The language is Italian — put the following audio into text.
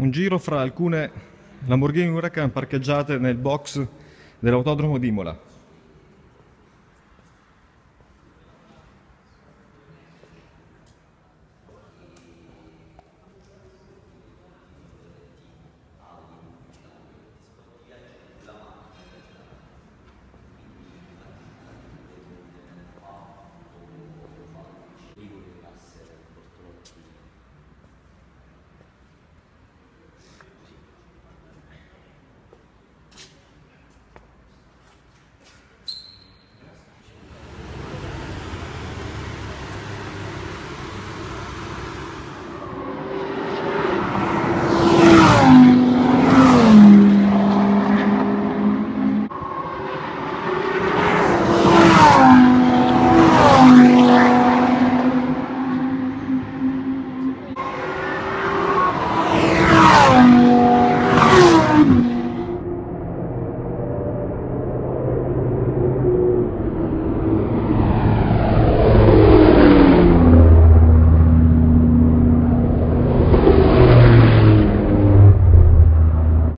un giro fra alcune Lamborghini Huracan parcheggiate nel box dell'autodromo di Imola.